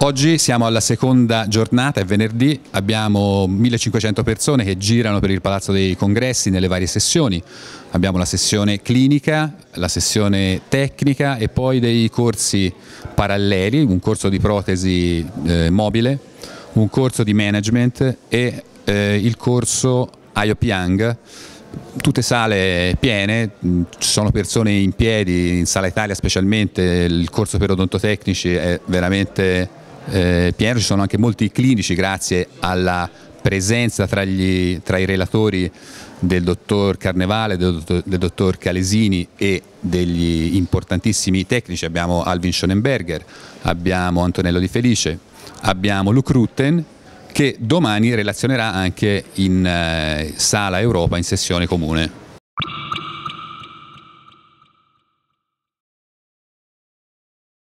Oggi siamo alla seconda giornata, è venerdì, abbiamo 1500 persone che girano per il Palazzo dei Congressi nelle varie sessioni. Abbiamo la sessione clinica, la sessione tecnica e poi dei corsi paralleli, un corso di protesi eh, mobile, un corso di management e eh, il corso IOPIANG tutte sale piene, mm, ci sono persone in piedi, in Sala Italia specialmente, il corso per odontotecnici è veramente eh, pieno, ci sono anche molti clinici grazie alla presenza tra, gli, tra i relatori del dottor Carnevale, del dottor, del dottor, Calesini e degli importantissimi tecnici, abbiamo Alvin Schoenberger, abbiamo Antonello Di Felice, abbiamo Luc Rutten che domani relazionerà anche in eh, sala Europa in sessione comune.